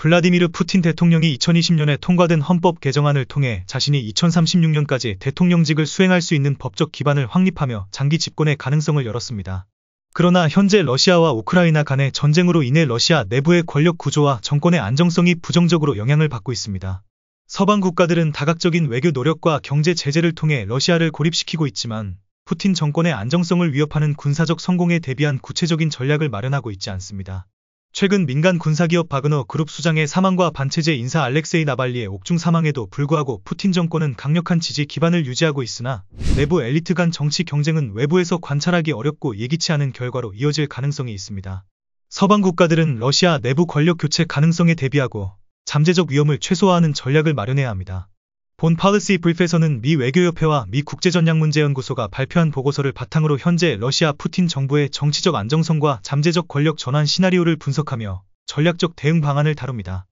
블라디미르 푸틴 대통령이 2020년에 통과된 헌법 개정안을 통해 자신이 2036년까지 대통령직을 수행할 수 있는 법적 기반을 확립하며 장기 집권의 가능성을 열었습니다. 그러나 현재 러시아와 우크라이나 간의 전쟁으로 인해 러시아 내부의 권력 구조와 정권의 안정성이 부정적으로 영향을 받고 있습니다. 서방 국가들은 다각적인 외교 노력과 경제 제재를 통해 러시아를 고립시키고 있지만 푸틴 정권의 안정성을 위협하는 군사적 성공에 대비한 구체적인 전략을 마련하고 있지 않습니다. 최근 민간 군사기업 바그너 그룹 수장의 사망과 반체제 인사 알렉세이 나발리의 옥중 사망에도 불구하고 푸틴 정권은 강력한 지지 기반을 유지하고 있으나 내부 엘리트 간 정치 경쟁은 외부에서 관찰하기 어렵고 예기치 않은 결과로 이어질 가능성이 있습니다. 서방 국가들은 러시아 내부 권력 교체 가능성에 대비하고 잠재적 위험을 최소화하는 전략을 마련해야 합니다. 본 파르시 브리프에서는 미 외교협회와 미 국제전략문제연구소가 발표한 보고서를 바탕으로 현재 러시아 푸틴 정부의 정치적 안정성과 잠재적 권력 전환 시나리오를 분석하며 전략적 대응 방안을 다룹니다.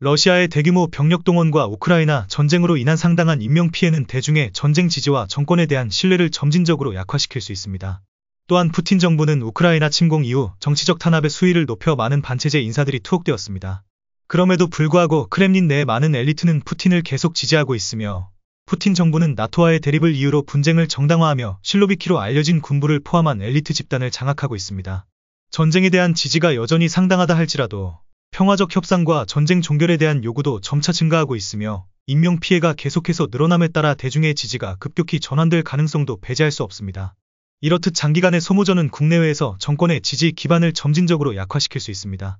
러시아의 대규모 병력 동원과 우크라이나 전쟁으로 인한 상당한 인명 피해는 대중의 전쟁 지지와 정권에 대한 신뢰를 점진적으로 약화시킬 수 있습니다. 또한 푸틴 정부는 우크라이나 침공 이후 정치적 탄압의 수위를 높여 많은 반체제 인사들이 투옥되었습니다. 그럼에도 불구하고 크렘린 내 많은 엘리트는 푸틴을 계속 지지하고 있으며 푸틴 정부는 나토와의 대립을 이유로 분쟁을 정당화하며 실로비키로 알려진 군부를 포함한 엘리트 집단을 장악하고 있습니다. 전쟁에 대한 지지가 여전히 상당하다 할지라도 평화적 협상과 전쟁 종결에 대한 요구도 점차 증가하고 있으며 인명 피해가 계속해서 늘어남에 따라 대중의 지지가 급격히 전환될 가능성도 배제할 수 없습니다. 이렇듯 장기간의 소모전은 국내외에서 정권의 지지 기반을 점진적으로 약화시킬 수 있습니다.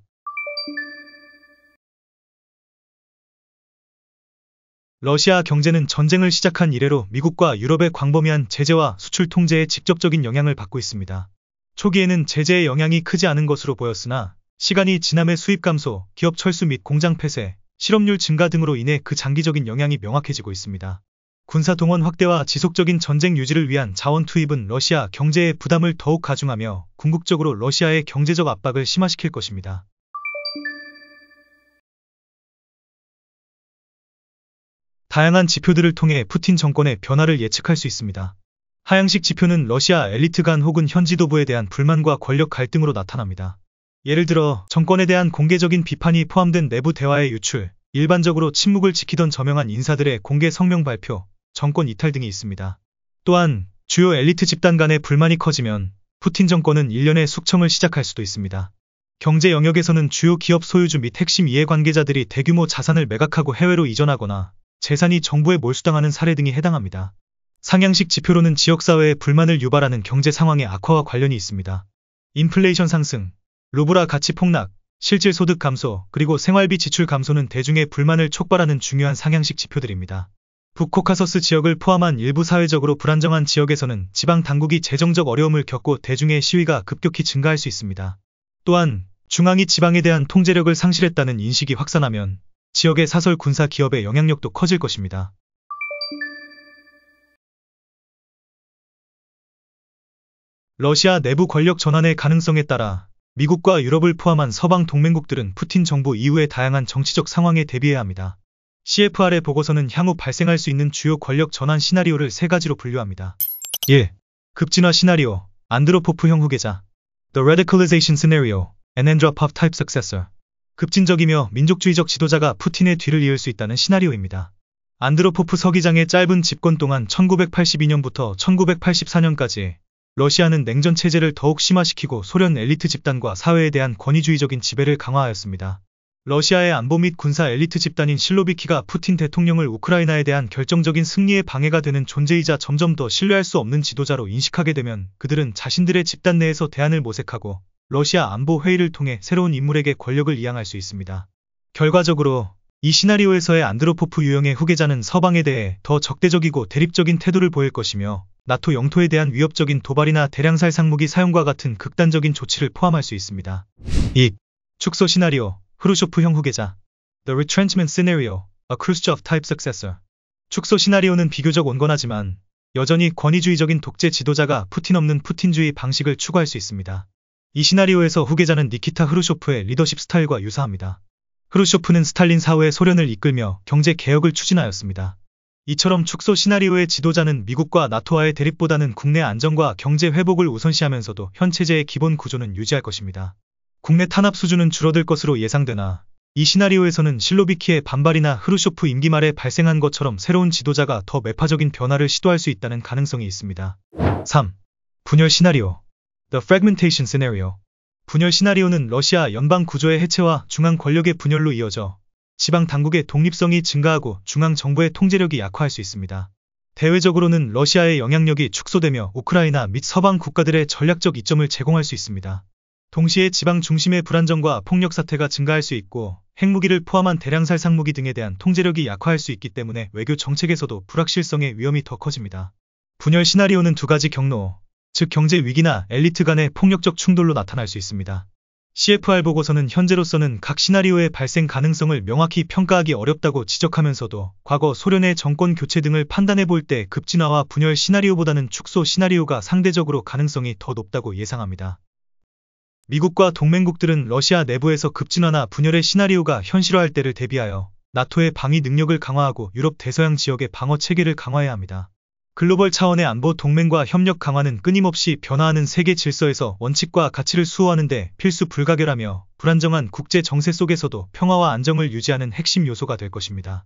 러시아 경제는 전쟁을 시작한 이래로 미국과 유럽의 광범위한 제재와 수출 통제에 직접적인 영향을 받고 있습니다. 초기에는 제재의 영향이 크지 않은 것으로 보였으나 시간이 지남의 수입 감소, 기업 철수 및 공장 폐쇄, 실업률 증가 등으로 인해 그 장기적인 영향이 명확해지고 있습니다. 군사 동원 확대와 지속적인 전쟁 유지를 위한 자원 투입은 러시아 경제의 부담을 더욱 가중하며 궁극적으로 러시아의 경제적 압박을 심화시킬 것입니다. 다양한 지표들을 통해 푸틴 정권의 변화를 예측할 수 있습니다. 하향식 지표는 러시아 엘리트 간 혹은 현 지도부에 대한 불만과 권력 갈등으로 나타납니다. 예를 들어 정권에 대한 공개적인 비판이 포함된 내부 대화의 유출, 일반적으로 침묵을 지키던 저명한 인사들의 공개 성명 발표, 정권 이탈 등이 있습니다. 또한 주요 엘리트 집단 간의 불만이 커지면 푸틴 정권은 일련의 숙청을 시작할 수도 있습니다. 경제 영역에서는 주요 기업 소유주 및 핵심 이해관계자들이 대규모 자산을 매각하고 해외로 이전하거나 재산이 정부에 몰수당하는 사례 등이 해당합니다. 상향식 지표로는 지역사회의 불만을 유발하는 경제 상황의 악화와 관련이 있습니다. 인플레이션 상승, 루브라 가치 폭락, 실질 소득 감소, 그리고 생활비 지출 감소는 대중의 불만을 촉발하는 중요한 상향식 지표들입니다. 북코카서스 지역을 포함한 일부 사회적으로 불안정한 지역에서는 지방 당국이 재정적 어려움을 겪고 대중의 시위가 급격히 증가할 수 있습니다. 또한 중앙이 지방에 대한 통제력을 상실했다는 인식이 확산하면 지역의 사설 군사 기업의 영향력도 커질 것입니다. 러시아 내부 권력 전환의 가능성에 따라 미국과 유럽을 포함한 서방 동맹국들은 푸틴 정부 이후의 다양한 정치적 상황에 대비해야 합니다. CFR의 보고서는 향후 발생할 수 있는 주요 권력 전환 시나리오를 세 가지로 분류합니다. 1. 예, 급진화 시나리오, 안드로포프형 후계자 The Radicalization Scenario, An Andropov Type Successor 급진적이며 민족주의적 지도자가 푸틴의 뒤를 이을 수 있다는 시나리오입니다. 안드로포프 서기장의 짧은 집권 동안 1982년부터 1984년까지 러시아는 냉전 체제를 더욱 심화시키고 소련 엘리트 집단과 사회에 대한 권위주의적인 지배를 강화하였습니다. 러시아의 안보 및 군사 엘리트 집단인 실로비키가 푸틴 대통령을 우크라이나에 대한 결정적인 승리에 방해가 되는 존재이자 점점 더 신뢰할 수 없는 지도자로 인식하게 되면 그들은 자신들의 집단 내에서 대안을 모색하고 러시아 안보 회의를 통해 새로운 인물에게 권력을 이양할 수 있습니다. 결과적으로 이 시나리오에서의 안드로포프 유형의 후계자는 서방에 대해 더 적대적이고 대립적인 태도를 보일 것이며 나토 영토에 대한 위협적인 도발이나 대량살 상무기 사용과 같은 극단적인 조치를 포함할 수 있습니다. 2. 축소 시나리오 크루쇼프형 후계자 The Retrenchment Scenario, A Khrushchev-type Successor 축소 시나리오는 비교적 온건하지만 여전히 권위주의적인 독재 지도자가 푸틴 없는 푸틴주의 방식을 추구할 수 있습니다. 이 시나리오에서 후계자는 니키타 흐루쇼프의 리더십 스타일과 유사합니다. 흐루쇼프는 스탈린 사후의 소련을 이끌며 경제 개혁을 추진하였습니다. 이처럼 축소 시나리오의 지도자는 미국과 나토와의 대립보다는 국내 안정과 경제 회복을 우선시하면서도 현 체제의 기본 구조는 유지할 것입니다. 국내 탄압 수준은 줄어들 것으로 예상되나 이 시나리오에서는 실로비키의 반발이나 흐루쇼프 임기 말에 발생한 것처럼 새로운 지도자가 더 매파적인 변화를 시도할 수 있다는 가능성이 있습니다. 3. 분열 시나리오 The Fragmentation Scenario 분열 시나리오는 러시아 연방 구조의 해체와 중앙 권력의 분열로 이어져 지방 당국의 독립성이 증가하고 중앙 정부의 통제력이 약화할 수 있습니다. 대외적으로는 러시아의 영향력이 축소되며 우크라이나 및 서방 국가들의 전략적 이점을 제공할 수 있습니다. 동시에 지방 중심의 불안정과 폭력 사태가 증가할 수 있고 핵무기를 포함한 대량살 상무기 등에 대한 통제력이 약화할 수 있기 때문에 외교 정책에서도 불확실성의 위험이 더 커집니다. 분열 시나리오는 두 가지 경로, 즉 경제 위기나 엘리트 간의 폭력적 충돌로 나타날 수 있습니다. CFR 보고서는 현재로서는 각 시나리오의 발생 가능성을 명확히 평가하기 어렵다고 지적하면서도 과거 소련의 정권 교체 등을 판단해 볼 때 급진화와 분열 시나리오보다는 축소 시나리오가 상대적으로 가능성이 더 높다고 예상합니다. 미국과 동맹국들은 러시아 내부에서 급진화나 분열의 시나리오가 현실화할 때를 대비하여 나토의 방위 능력을 강화하고 유럽 대서양 지역의 방어 체계를 강화해야 합니다. 글로벌 차원의 안보 동맹과 협력 강화는 끊임없이 변화하는 세계 질서에서 원칙과 가치를 수호하는데 필수 불가결하며 불안정한 국제 정세 속에서도 평화와 안정을 유지하는 핵심 요소가 될 것입니다.